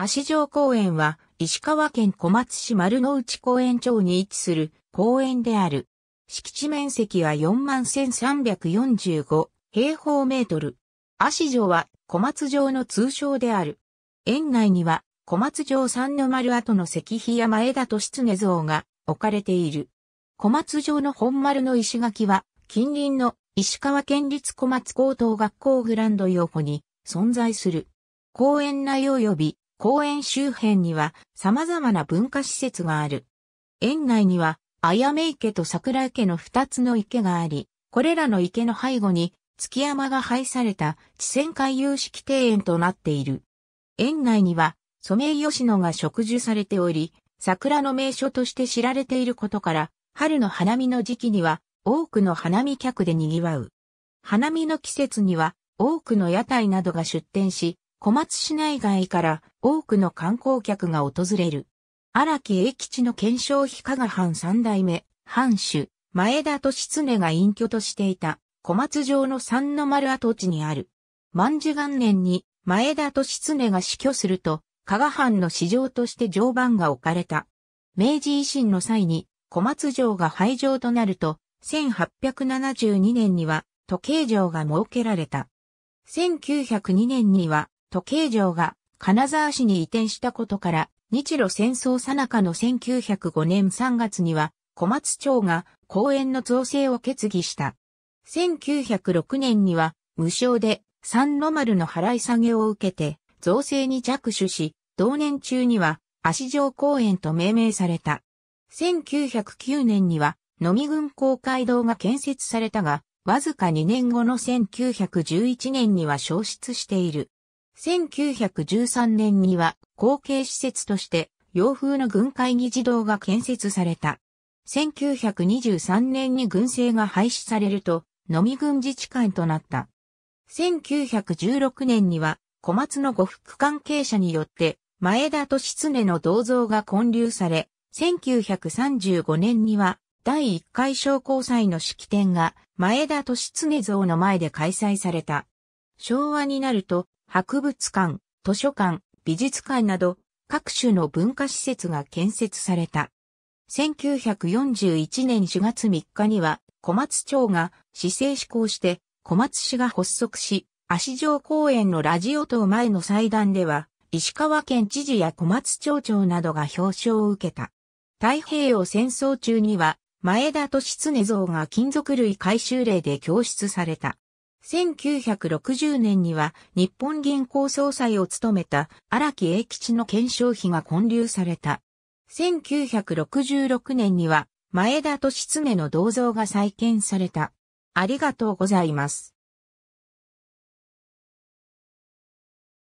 足城公園は石川県小松市丸の内公園町に位置する公園である。敷地面積は41,345平方メートル。足城は小松城の通称である。園内には小松城三の丸跡の石碑や前田つね像が置かれている。小松城の本丸の石垣は近隣の石川県立小松高等学校グランド用庫に存在する。公園内及び公園周辺には様々な文化施設がある。園内には、あやめ池と桜池の二つの池があり、これらの池の背後に月山が配された地線回遊式庭園となっている。園内にはソメイヨシノが植樹されており、桜の名所として知られていることから、春の花見の時期には多くの花見客で賑わう。花見の季節には多くの屋台などが出店し、小松市内外から多くの観光客が訪れる。荒木栄吉の検証費加賀藩三代目、藩主、前田利常が隠居としていた小松城の三の丸跡地にある。万寿元年に前田利常が死去すると、加賀藩の市場として常磐が置かれた。明治維新の際に小松城が廃城となると、1872年には時計城が設けられた。1902年には時計城が金沢市に移転したことから、日露戦争最中の1905年3月には、小松町が公園の造成を決議した。1906年には、無償で三の丸の払い下げを受けて、造成に着手し、同年中には、足城公園と命名された。1909年には、飲み軍公会堂が建設されたが、わずか2年後の1911年には消失している。1913年には後継施設として洋風の軍会議事堂が建設された。1923年に軍政が廃止されると、のみ軍自治官となった。1916年には小松の呉服関係者によって前田利常の銅像が建立され、1935年には第1回商工祭の式典が前田利常像の前で開催された。昭和になると博物館、図書館、美術館など各種の文化施設が建設された。1941年4月3日には小松町が市政施行して小松市が発足し、足上公園のラジオ塔前の祭壇では石川県知事や小松町長などが表彰を受けた。太平洋戦争中には前田利常像が金属類回収令で供出された。1960年には日本銀行総裁を務めた荒木英吉の検証費が建立された。1966年には前田利常の銅像が再建された。ありがとうございます。